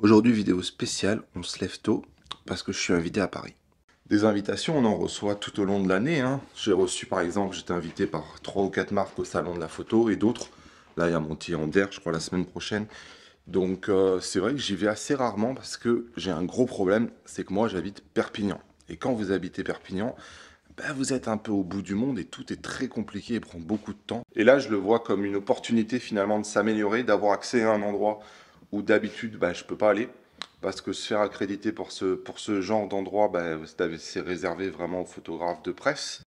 Aujourd'hui, vidéo spéciale, on se lève tôt parce que je suis invité à Paris. Des invitations, on en reçoit tout au long de l'année. Hein. J'ai reçu, par exemple, j'étais invité par trois ou quatre marques au Salon de la Photo et d'autres. Là, il y a en Ander, je crois, la semaine prochaine. Donc, euh, c'est vrai que j'y vais assez rarement parce que j'ai un gros problème, c'est que moi, j'habite Perpignan. Et quand vous habitez Perpignan, bah, vous êtes un peu au bout du monde et tout est très compliqué et prend beaucoup de temps. Et là, je le vois comme une opportunité finalement de s'améliorer, d'avoir accès à un endroit où d'habitude bah, je ne peux pas aller parce que se faire accréditer pour ce, pour ce genre d'endroit, bah, c'est réservé vraiment aux photographes de presse.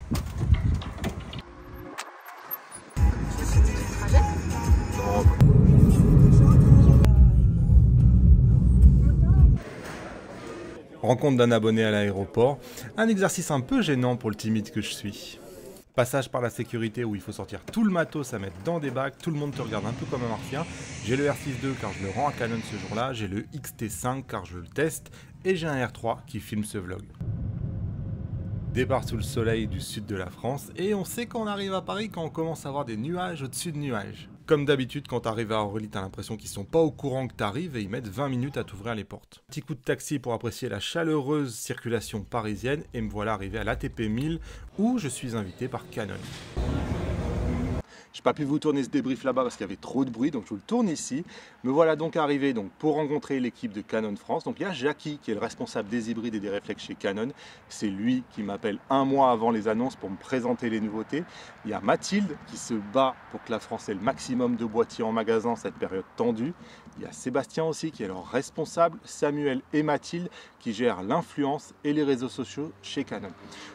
Rencontre d'un abonné à l'aéroport, un exercice un peu gênant pour le timide que je suis. Passage par la sécurité où il faut sortir tout le matos ça mettre dans des bacs, tout le monde te regarde un peu comme un martien. J'ai le R6-2 car je le rends à Canon ce jour-là, j'ai le XT5 car je le teste, et j'ai un R3 qui filme ce vlog départ sous le soleil du sud de la France et on sait qu'on arrive à Paris quand on commence à voir des nuages au-dessus de nuages. Comme d'habitude, quand t'arrives à Orly, t'as l'impression qu'ils sont pas au courant que t'arrives et ils mettent 20 minutes à t'ouvrir les portes. Petit coup de taxi pour apprécier la chaleureuse circulation parisienne et me voilà arrivé à l'ATP 1000 où je suis invité par Canon n'ai pas pu vous tourner ce débrief là-bas parce qu'il y avait trop de bruit, donc je vous le tourne ici. Me voilà donc arrivé donc, pour rencontrer l'équipe de Canon France. Donc il y a Jackie qui est le responsable des hybrides et des réflexes chez Canon. C'est lui qui m'appelle un mois avant les annonces pour me présenter les nouveautés. Il y a Mathilde qui se bat pour que la France ait le maximum de boîtiers en magasin cette période tendue. Il y a Sébastien aussi qui est leur responsable, Samuel et Mathilde qui gèrent l'influence et les réseaux sociaux chez Canon.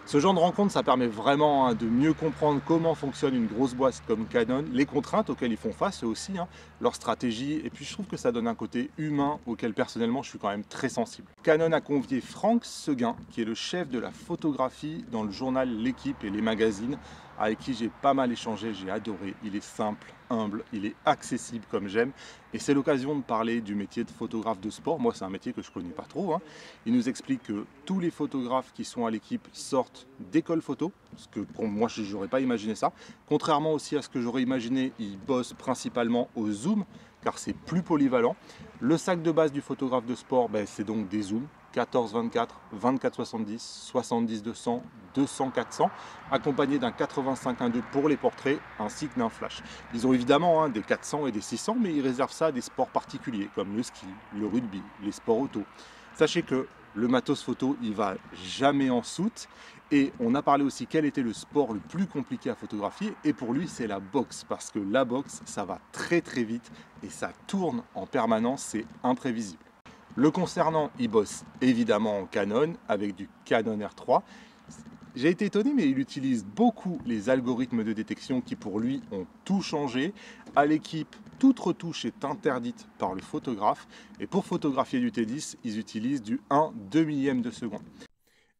Ce genre de rencontre, ça permet vraiment hein, de mieux comprendre comment fonctionne une grosse boîte comme Canon, les contraintes auxquelles ils font face eux aussi, hein, leur stratégie. Et puis je trouve que ça donne un côté humain auquel personnellement je suis quand même très sensible. Canon a convié Franck Seguin, qui est le chef de la photographie dans le journal L'équipe et les magazines avec qui j'ai pas mal échangé, j'ai adoré. Il est simple, humble, il est accessible comme j'aime. Et c'est l'occasion de parler du métier de photographe de sport. Moi, c'est un métier que je ne connais pas trop. Hein. Il nous explique que tous les photographes qui sont à l'équipe sortent d'école photo, parce que pour moi, je n'aurais pas imaginé ça. Contrairement aussi à ce que j'aurais imaginé, ils bossent principalement au zoom, car c'est plus polyvalent. Le sac de base du photographe de sport, ben, c'est donc des zooms. 14, 24, 24, 70, 70, 200, 200-400, accompagné d'un 85 2 pour les portraits ainsi que d'un flash. Ils ont évidemment hein, des 400 et des 600, mais ils réservent ça à des sports particuliers comme le ski, le rugby, les sports auto. Sachez que le matos photo, il va jamais en soute. Et on a parlé aussi quel était le sport le plus compliqué à photographier. Et pour lui, c'est la boxe. Parce que la boxe, ça va très très vite et ça tourne en permanence. C'est imprévisible. Le concernant, il bosse évidemment en Canon avec du Canon R3. J'ai été étonné, mais il utilise beaucoup les algorithmes de détection qui pour lui ont tout changé. À l'équipe, toute retouche est interdite par le photographe. Et pour photographier du T10, ils utilisent du 1 2 millième de seconde.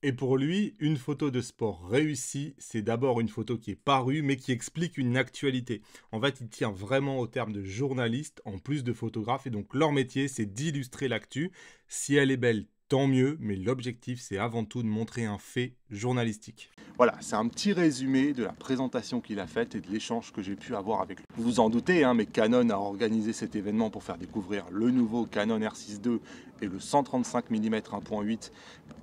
Et pour lui, une photo de sport réussie, c'est d'abord une photo qui est parue mais qui explique une actualité. En fait, il tient vraiment au terme de journaliste en plus de photographe et donc leur métier, c'est d'illustrer l'actu. Si elle est belle, tant mieux, mais l'objectif c'est avant tout de montrer un fait journalistique. Voilà, c'est un petit résumé de la présentation qu'il a faite et de l'échange que j'ai pu avoir avec lui. Vous vous en doutez, hein, mais Canon a organisé cet événement pour faire découvrir le nouveau Canon R6 II et le 135 mm 1.8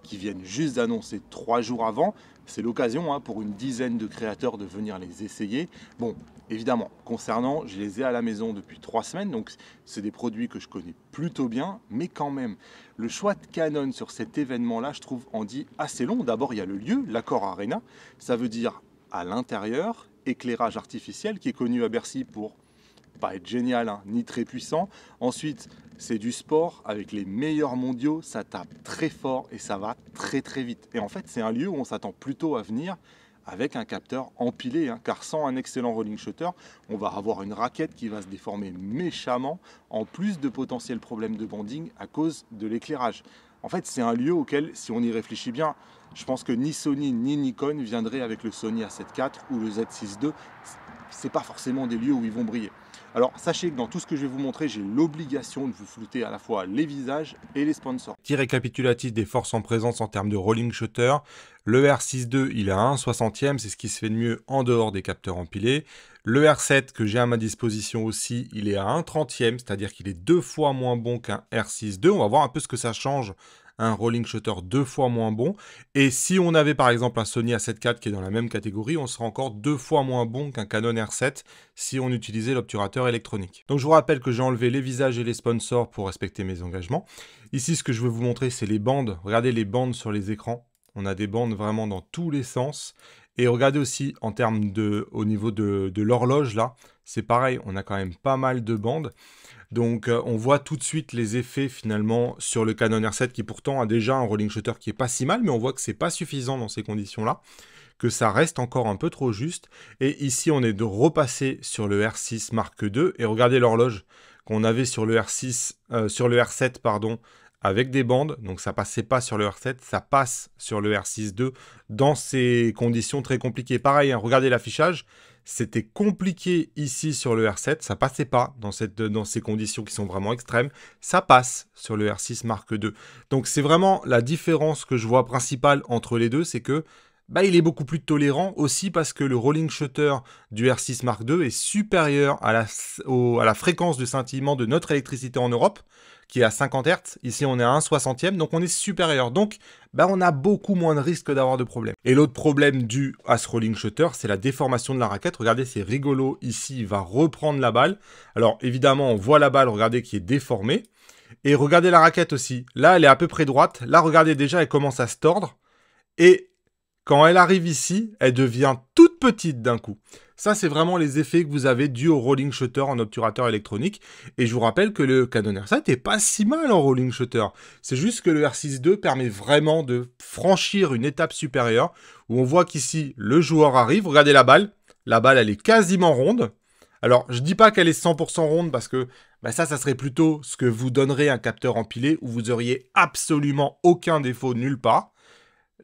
qui viennent juste d'annoncer trois jours avant. C'est l'occasion hein, pour une dizaine de créateurs de venir les essayer. Bon, Évidemment, concernant, je les ai à la maison depuis trois semaines, donc c'est des produits que je connais plutôt bien, mais quand même, le choix de Canon sur cet événement-là, je trouve, en dit assez long. D'abord, il y a le lieu, l'accord Arena, ça veut dire à l'intérieur, éclairage artificiel qui est connu à Bercy pour pas être génial, hein, ni très puissant. Ensuite, c'est du sport avec les meilleurs mondiaux, ça tape très fort et ça va très très vite. Et en fait, c'est un lieu où on s'attend plutôt à venir avec un capteur empilé, hein, car sans un excellent rolling shutter, on va avoir une raquette qui va se déformer méchamment, en plus de potentiels problèmes de banding à cause de l'éclairage. En fait, c'est un lieu auquel, si on y réfléchit bien, je pense que ni Sony ni Nikon viendraient avec le Sony A7 IV ou le Z6 II c'est pas forcément des lieux où ils vont briller. Alors sachez que dans tout ce que je vais vous montrer, j'ai l'obligation de vous flouter à la fois les visages et les sponsors. Tiré récapitulatif des forces en présence en termes de rolling shutter. Le R6-2, il a un 60e, c'est ce qui se fait de mieux en dehors des capteurs empilés. Le R7 que j'ai à ma disposition aussi, il est à 1 30e, c'est-à-dire qu'il est deux fois moins bon qu'un R6-2. On va voir un peu ce que ça change un rolling shutter deux fois moins bon. Et si on avait par exemple un Sony A7 IV qui est dans la même catégorie, on serait encore deux fois moins bon qu'un Canon R7 si on utilisait l'obturateur électronique. Donc je vous rappelle que j'ai enlevé les visages et les sponsors pour respecter mes engagements. Ici, ce que je veux vous montrer, c'est les bandes. Regardez les bandes sur les écrans. On a des bandes vraiment dans tous les sens. Et regardez aussi en termes de, au niveau de, de l'horloge là, c'est pareil, on a quand même pas mal de bandes. Donc euh, on voit tout de suite les effets finalement sur le Canon R7 qui pourtant a déjà un rolling shutter qui est pas si mal, mais on voit que c'est pas suffisant dans ces conditions-là, que ça reste encore un peu trop juste. Et ici on est de repasser sur le R6 Mark II et regardez l'horloge qu'on avait sur le R6, euh, sur le R7 pardon, avec des bandes, donc ça passait pas sur le R7, ça passe sur le R6 II dans ces conditions très compliquées. Pareil, hein, regardez l'affichage, c'était compliqué ici sur le R7, ça passait pas dans, dans ces conditions qui sont vraiment extrêmes. Ça passe sur le R6 Mark II. Donc c'est vraiment la différence que je vois principale entre les deux, c'est que bah, il est beaucoup plus tolérant aussi parce que le rolling shutter du R6 Mark II est supérieur à la, à la fréquence de scintillement de notre électricité en Europe, qui est à 50 Hz. Ici, on est à 1 soixantième, donc on est supérieur. Donc, bah, on a beaucoup moins de risques d'avoir de problèmes. Et l'autre problème dû à ce rolling shutter, c'est la déformation de la raquette. Regardez, c'est rigolo. Ici, il va reprendre la balle. Alors, évidemment, on voit la balle, regardez, qui est déformée. Et regardez la raquette aussi. Là, elle est à peu près droite. Là, regardez déjà, elle commence à se tordre. Et quand elle arrive ici, elle devient toute petite d'un coup. Ça, c'est vraiment les effets que vous avez dus au rolling shutter en obturateur électronique. Et je vous rappelle que le Canon R7 n'est pas si mal en rolling shutter. C'est juste que le R6 II permet vraiment de franchir une étape supérieure où on voit qu'ici, le joueur arrive. Regardez la balle. La balle, elle est quasiment ronde. Alors, je dis pas qu'elle est 100% ronde parce que bah, ça, ça serait plutôt ce que vous donnerait un capteur empilé où vous auriez absolument aucun défaut nulle part.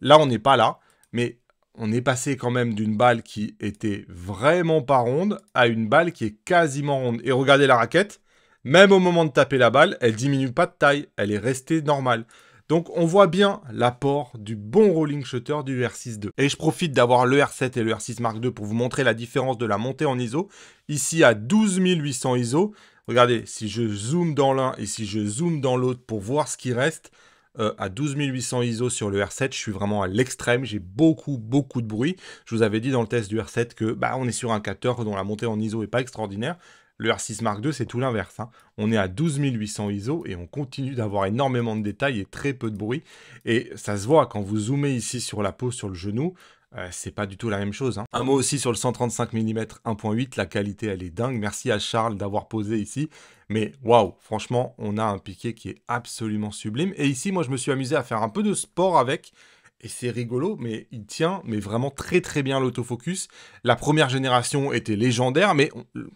Là, on n'est pas là mais on est passé quand même d'une balle qui était vraiment pas ronde à une balle qui est quasiment ronde. Et regardez la raquette, même au moment de taper la balle, elle diminue pas de taille, elle est restée normale. Donc on voit bien l'apport du bon rolling shutter du R6 II. Et je profite d'avoir le R7 et le R6 Mark II pour vous montrer la différence de la montée en ISO. Ici à 12800 ISO, regardez, si je zoome dans l'un et si je zoome dans l'autre pour voir ce qui reste, euh, à 12800 ISO sur le R7, je suis vraiment à l'extrême, j'ai beaucoup beaucoup de bruit. Je vous avais dit dans le test du R7 que bah on est sur un capteur dont la montée en ISO est pas extraordinaire. Le R6 Mark II, c'est tout l'inverse. Hein. On est à 12800 ISO et on continue d'avoir énormément de détails et très peu de bruit. Et ça se voit quand vous zoomez ici sur la peau, sur le genou. Euh, c'est pas du tout la même chose. Hein. Un mot aussi sur le 135 mm 1.8, la qualité elle est dingue. Merci à Charles d'avoir posé ici. Mais waouh, franchement, on a un piqué qui est absolument sublime. Et ici, moi je me suis amusé à faire un peu de sport avec et c'est rigolo, mais il tient mais vraiment très très bien l'autofocus. La première génération était légendaire, mais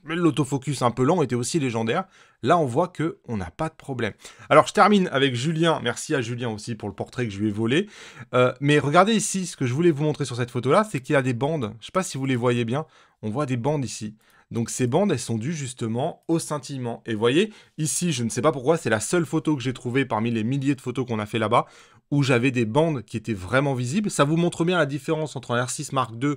l'autofocus un peu lent était aussi légendaire. Là, on voit que on n'a pas de problème. Alors, je termine avec Julien. Merci à Julien aussi pour le portrait que je lui ai volé. Euh, mais regardez ici, ce que je voulais vous montrer sur cette photo-là, c'est qu'il y a des bandes. Je ne sais pas si vous les voyez bien. On voit des bandes ici. Donc ces bandes, elles sont dues justement au scintillement. Et voyez, ici, je ne sais pas pourquoi, c'est la seule photo que j'ai trouvée parmi les milliers de photos qu'on a fait là-bas, où j'avais des bandes qui étaient vraiment visibles. Ça vous montre bien la différence entre un R6 Mark II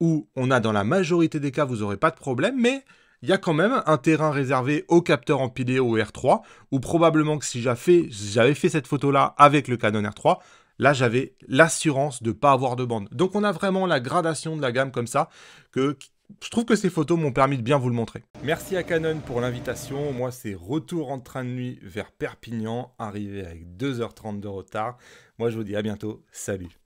où on a dans la majorité des cas, vous n'aurez pas de problème, mais il y a quand même un terrain réservé aux capteurs empilé au R3, où probablement que si j'avais fait, cette photo-là avec le Canon R3, là j'avais l'assurance de ne pas avoir de bande. Donc on a vraiment la gradation de la gamme comme ça, que, je trouve que ces photos m'ont permis de bien vous le montrer. Merci à Canon pour l'invitation. Moi, c'est retour en train de nuit vers Perpignan, arrivé avec 2h30 de retard. Moi, je vous dis à bientôt. Salut